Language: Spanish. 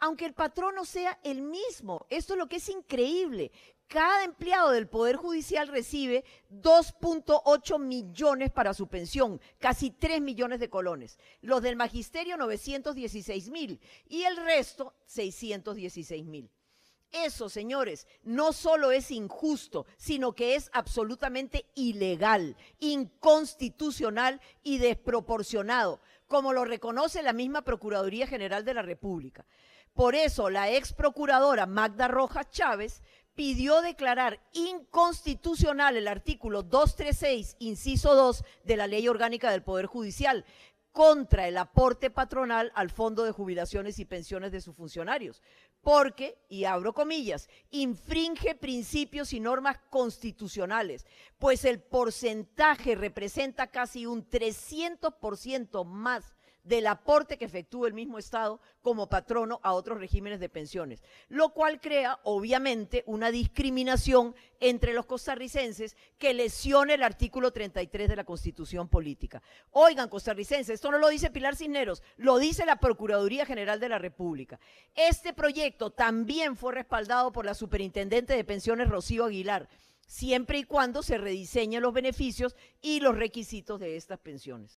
aunque el no sea el mismo. Esto es lo que es increíble. Cada empleado del Poder Judicial recibe 2.8 millones para su pensión, casi 3 millones de colones. Los del Magisterio, 916 mil. Y el resto, 616 mil. Eso, señores, no solo es injusto, sino que es absolutamente ilegal, inconstitucional y desproporcionado, como lo reconoce la misma Procuraduría General de la República. Por eso, la ex procuradora Magda Rojas Chávez pidió declarar inconstitucional el artículo 236, inciso 2 de la Ley Orgánica del Poder Judicial, contra el aporte patronal al Fondo de Jubilaciones y Pensiones de sus funcionarios, porque, y abro comillas, infringe principios y normas constitucionales, pues el porcentaje representa casi un 300% más del aporte que efectúa el mismo Estado como patrono a otros regímenes de pensiones, lo cual crea obviamente una discriminación entre los costarricenses que lesiona el artículo 33 de la Constitución Política. Oigan, costarricenses, esto no lo dice Pilar Cisneros, lo dice la Procuraduría General de la República. Este proyecto también fue respaldado por la Superintendente de Pensiones Rocío Aguilar siempre y cuando se rediseñen los beneficios y los requisitos de estas pensiones.